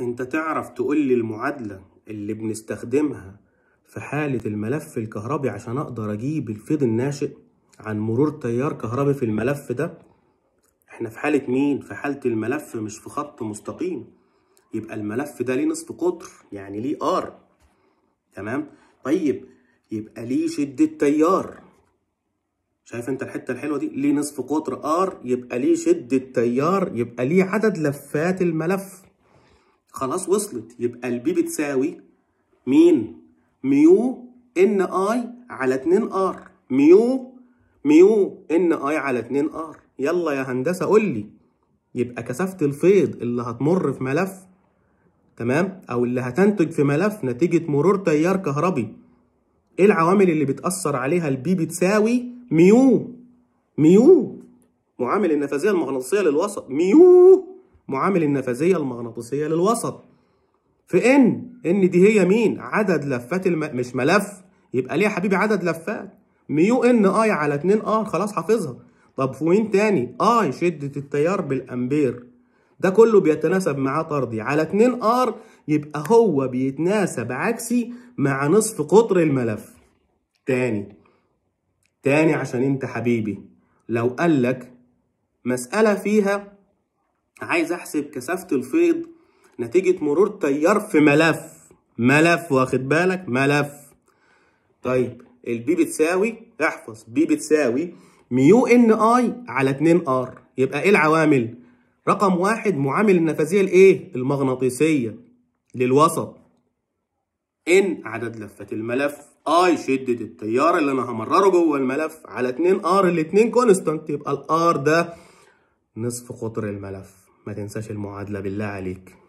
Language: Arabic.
انت تعرف تقول لي المعادلة اللي بنستخدمها في حالة الملف الكهربي عشان اقدر اجيب الفيض الناشئ عن مرور تيار كهربي في الملف ده احنا في حالة مين؟ في حالة الملف مش في خط مستقيم يبقى الملف ده ليه نصف قطر يعني ليه ار تمام؟ طيب يبقى ليه شدة تيار شايف انت الحتة الحلوة دي؟ ليه نصف قطر ار يبقى ليه شدة تيار يبقى ليه عدد لفات الملف خلاص وصلت يبقى البي بتساوي مين ميو ان اي على 2 ار ميو ميو ان اي على 2 ار يلا يا هندسه قول لي يبقى كثافه الفيض اللي هتمر في ملف تمام او اللي هتنتج في ملف نتيجه مرور تيار كهربي ايه العوامل اللي بتاثر عليها البي بتساوي ميو ميو معامل النفاذيه المغناطيسيه للوسط ميو معامل النفاذية المغناطيسية للوسط في ان ان دي هي مين عدد لفات الم... مش ملف يبقى ليه يا حبيبي عدد لفات ميو ان اي على 2 ار خلاص حافظها طب في وين تاني اي شدة التيار بالامبير ده كله بيتناسب معاه طردي على 2 ار يبقى هو بيتناسب عكسي مع نصف قطر الملف تاني تاني عشان انت حبيبي لو قالك مسألة فيها عايز احسب كثافه الفيض نتيجه مرور تيار في ملف ملف واخد بالك ملف طيب البي بتساوي احفظ بي بتساوي ميو ان اي على 2 ار يبقى ايه العوامل رقم واحد معامل النفاذيه الايه المغناطيسيه للوسط ان عدد لفات الملف اي شدة التيار اللي انا همرره جوه الملف على 2 ار الاتنين كونستانت يبقى الار ده نصف قطر الملف ما تنساش المعادلة بالله عليك